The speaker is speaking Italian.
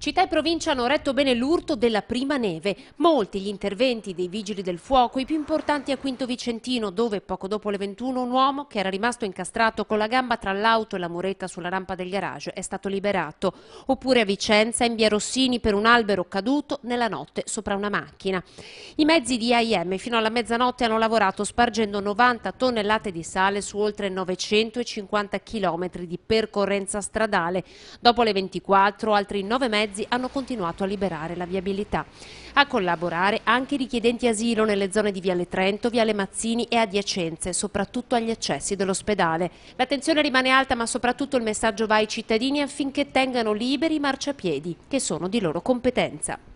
Città e provincia hanno retto bene l'urto della prima neve. Molti gli interventi dei vigili del fuoco, i più importanti a Quinto Vicentino, dove poco dopo le 21 un uomo che era rimasto incastrato con la gamba tra l'auto e la muretta sulla rampa del garage è stato liberato. Oppure a Vicenza, in via Rossini, per un albero caduto nella notte sopra una macchina. I mezzi di AIM fino alla mezzanotte hanno lavorato spargendo 90 tonnellate di sale su oltre 950 km di percorrenza stradale. Dopo le 24 altri 9 mezzi mezzi hanno continuato a liberare la viabilità. A collaborare anche i richiedenti asilo nelle zone di Viale Trento, Viale Mazzini e adiacenze, soprattutto agli accessi dell'ospedale. L'attenzione rimane alta ma soprattutto il messaggio va ai cittadini affinché tengano liberi i marciapiedi, che sono di loro competenza.